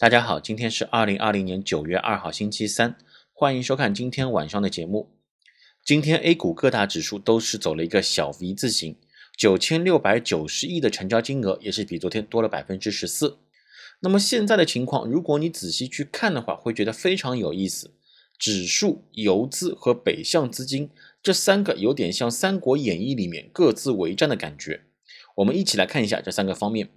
大家好，今天是二零二零年九月二号，星期三，欢迎收看今天晚上的节目。今天 A 股各大指数都是走了一个小 V 字形，九千六百九十亿的成交金额也是比昨天多了百分之十四。那么现在的情况，如果你仔细去看的话，会觉得非常有意思。指数、游资和北向资金这三个有点像《三国演义》里面各自为战的感觉。我们一起来看一下这三个方面。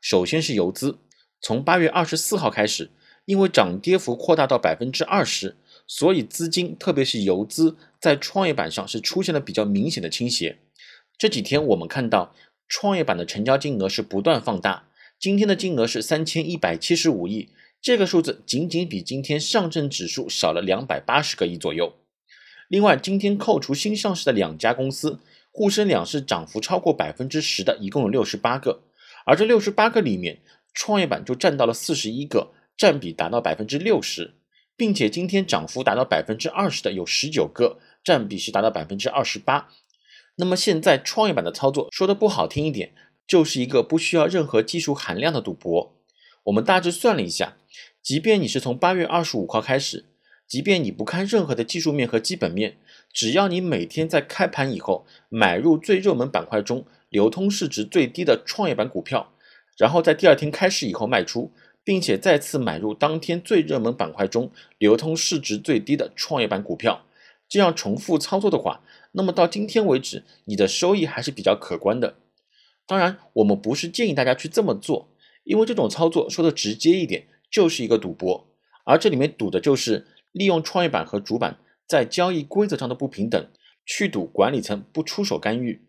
首先是游资。从八月二十四号开始，因为涨跌幅扩大到百分之二十，所以资金特别是游资在创业板上是出现了比较明显的倾斜。这几天我们看到创业板的成交金额是不断放大，今天的金额是三千一百七十五亿，这个数字仅仅比今天上证指数少了两百八十个亿左右。另外，今天扣除新上市的两家公司，沪深两市涨幅超过百分之十的，一共有六十八个，而这六十八个里面。创业板就占到了四十一个，占比达到百分之六十，并且今天涨幅达到百分之二十的有十九个，占比是达到百分之二十八。那么现在创业板的操作，说的不好听一点，就是一个不需要任何技术含量的赌博。我们大致算了一下，即便你是从八月二十五号开始，即便你不看任何的技术面和基本面，只要你每天在开盘以后买入最热门板块中流通市值最低的创业板股票。然后在第二天开市以后卖出，并且再次买入当天最热门板块中流通市值最低的创业板股票。这样重复操作的话，那么到今天为止，你的收益还是比较可观的。当然，我们不是建议大家去这么做，因为这种操作说的直接一点就是一个赌博，而这里面赌的就是利用创业板和主板在交易规则上的不平等，去赌管理层不出手干预。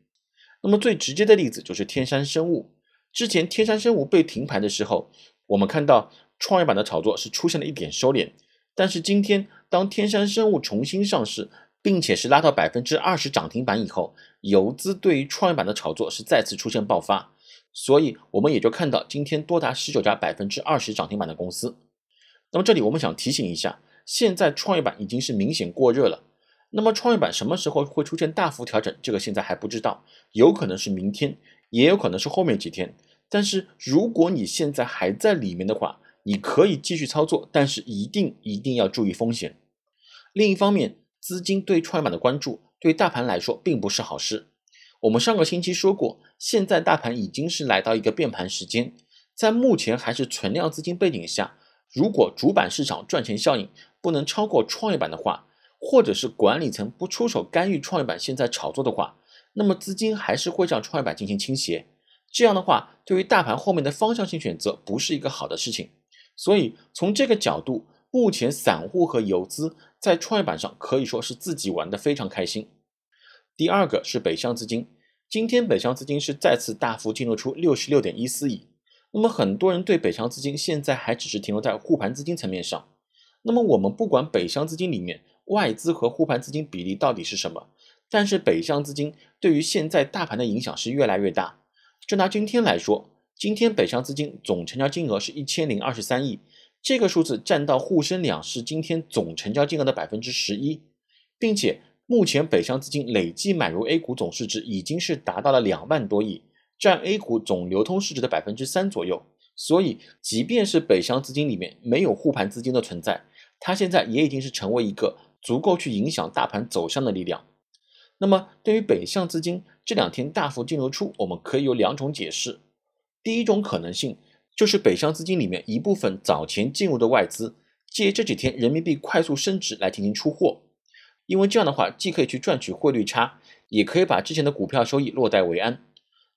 那么最直接的例子就是天山生物。之前天山生物被停牌的时候，我们看到创业板的炒作是出现了一点收敛。但是今天当天山生物重新上市，并且是拉到百分之二十涨停板以后，游资对于创业板的炒作是再次出现爆发。所以，我们也就看到今天多达十九家百分之二十涨停板的公司。那么，这里我们想提醒一下，现在创业板已经是明显过热了。那么，创业板什么时候会出现大幅调整？这个现在还不知道，有可能是明天。也有可能是后面几天，但是如果你现在还在里面的话，你可以继续操作，但是一定一定要注意风险。另一方面，资金对创业板的关注，对大盘来说并不是好事。我们上个星期说过，现在大盘已经是来到一个变盘时间，在目前还是存量资金背景下，如果主板市场赚钱效应不能超过创业板的话，或者是管理层不出手干预创业板现在炒作的话。那么资金还是会向创业板进行倾斜，这样的话，对于大盘后面的方向性选择不是一个好的事情。所以从这个角度，目前散户和游资在创业板上可以说是自己玩的非常开心。第二个是北向资金，今天北向资金是再次大幅净流出六十六点一四亿。那么很多人对北向资金现在还只是停留在护盘资金层面上。那么我们不管北向资金里面外资和护盘资金比例到底是什么。但是北向资金对于现在大盘的影响是越来越大。就拿今天来说，今天北向资金总成交金额是一千零二十三亿，这个数字占到沪深两市今天总成交金额的百分之十一，并且目前北向资金累计买入 A 股总市值已经是达到了两万多亿，占 A 股总流通市值的百分之三左右。所以，即便是北向资金里面没有护盘资金的存在，它现在也已经是成为一个足够去影响大盘走向的力量。那么，对于北向资金这两天大幅净流出，我们可以有两种解释。第一种可能性就是北向资金里面一部分早前进入的外资，借这几天人民币快速升值来进行出货，因为这样的话既可以去赚取汇率差，也可以把之前的股票收益落袋为安。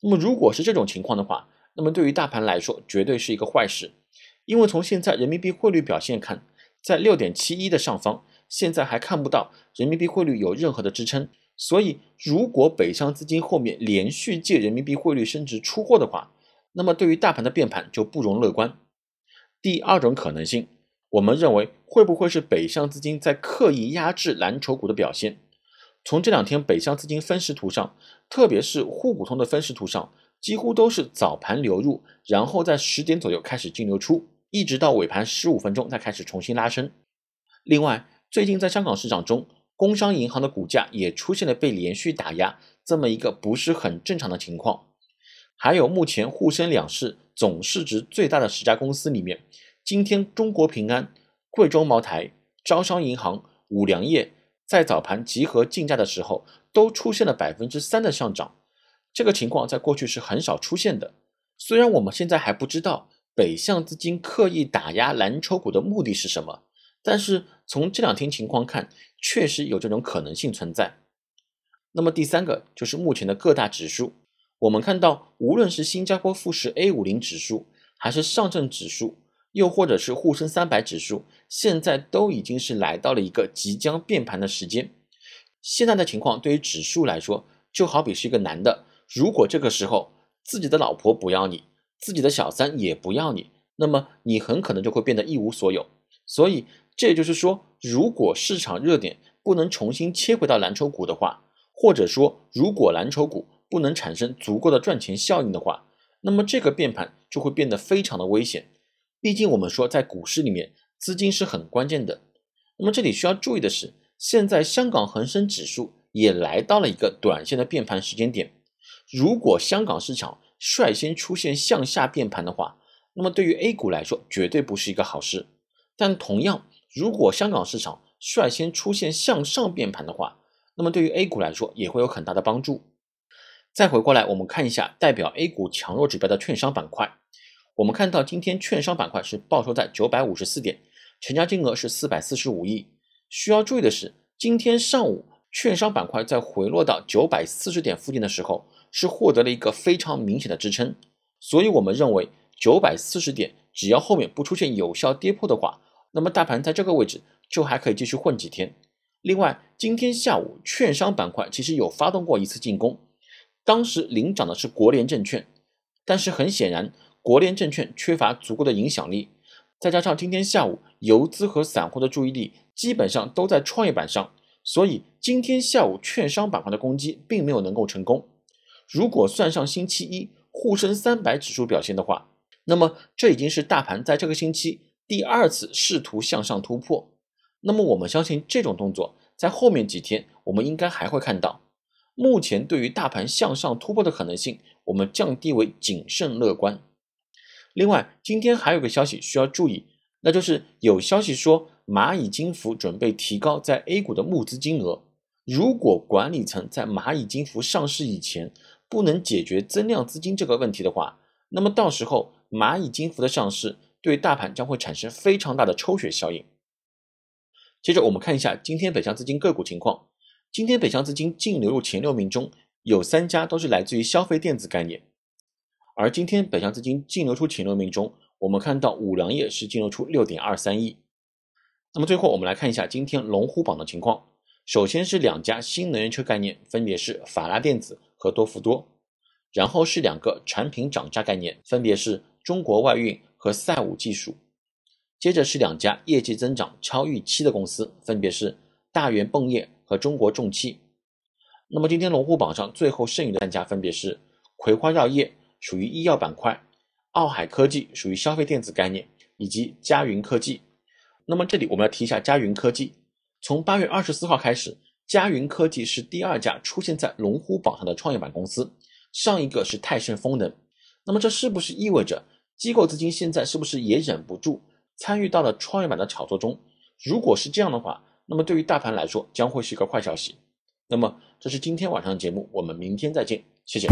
那么，如果是这种情况的话，那么对于大盘来说绝对是一个坏事，因为从现在人民币汇率表现看，在六点七一的上方，现在还看不到人民币汇率有任何的支撑。所以，如果北向资金后面连续借人民币汇率升值出货的话，那么对于大盘的变盘就不容乐观。第二种可能性，我们认为会不会是北向资金在刻意压制蓝筹股的表现？从这两天北向资金分时图上，特别是沪股通的分时图上，几乎都是早盘流入，然后在十点左右开始净流出，一直到尾盘十五分钟再开始重新拉升。另外，最近在香港市场中。工商银行的股价也出现了被连续打压这么一个不是很正常的情况。还有，目前沪深两市总市值最大的十家公司里面，今天中国平安、贵州茅台、招商银行、五粮液在早盘集合竞价的时候都出现了百分之三的上涨，这个情况在过去是很少出现的。虽然我们现在还不知道北向资金刻意打压蓝筹股的目的是什么，但是。从这两天情况看，确实有这种可能性存在。那么第三个就是目前的各大指数，我们看到，无论是新加坡富时 A 五零指数，还是上证指数，又或者是沪深三百指数，现在都已经是来到了一个即将变盘的时间。现在的情况对于指数来说，就好比是一个男的，如果这个时候自己的老婆不要你，自己的小三也不要你，那么你很可能就会变得一无所有。所以。这也就是说，如果市场热点不能重新切回到蓝筹股的话，或者说如果蓝筹股不能产生足够的赚钱效应的话，那么这个变盘就会变得非常的危险。毕竟我们说，在股市里面，资金是很关键的。那么这里需要注意的是，现在香港恒生指数也来到了一个短线的变盘时间点。如果香港市场率先出现向下变盘的话，那么对于 A 股来说绝对不是一个好事。但同样。如果香港市场率先出现向上变盘的话，那么对于 A 股来说也会有很大的帮助。再回过来，我们看一下代表 A 股强弱指标的券商板块。我们看到今天券商板块是报收在九百五十四点，成交金额是四百四十五亿。需要注意的是，今天上午券商板块在回落到九百四十点附近的时候，是获得了一个非常明显的支撑。所以，我们认为九百四十点只要后面不出现有效跌破的话。那么大盘在这个位置就还可以继续混几天。另外，今天下午券商板块其实有发动过一次进攻，当时领涨的是国联证券，但是很显然国联证券缺乏足够的影响力，再加上今天下午游资和散户的注意力基本上都在创业板上，所以今天下午券商板块的攻击并没有能够成功。如果算上星期一沪深三百指数表现的话，那么这已经是大盘在这个星期。第二次试图向上突破，那么我们相信这种动作在后面几天我们应该还会看到。目前对于大盘向上突破的可能性，我们降低为谨慎乐观。另外，今天还有个消息需要注意，那就是有消息说蚂蚁金服准备提高在 A 股的募资金额。如果管理层在蚂蚁金服上市以前不能解决增量资金这个问题的话，那么到时候蚂蚁金服的上市。对大盘将会产生非常大的抽血效应。接着我们看一下今天北向资金个股情况。今天北向资金净流入前六名中有三家都是来自于消费电子概念，而今天北向资金净流出前六名中，我们看到五粮液是净流出六点二三亿。那么最后我们来看一下今天龙虎榜的情况。首先是两家新能源车概念，分别是法拉电子和多氟多，然后是两个产品涨价概念，分别是中国外运。和赛武技术，接着是两家业绩增长超预期的公司，分别是大元泵业和中国重汽。那么今天龙虎榜上最后剩余的三家分别是葵花药业，属于医药板块；奥海科技属于消费电子概念，以及嘉云科技。那么这里我们要提一下嘉云科技，从八月二十四号开始，嘉云科技是第二家出现在龙虎榜上的创业板公司，上一个是泰盛风能。那么这是不是意味着？机构资金现在是不是也忍不住参与到了创业板的炒作中？如果是这样的话，那么对于大盘来说将会是一个坏消息。那么，这是今天晚上的节目，我们明天再见，谢谢。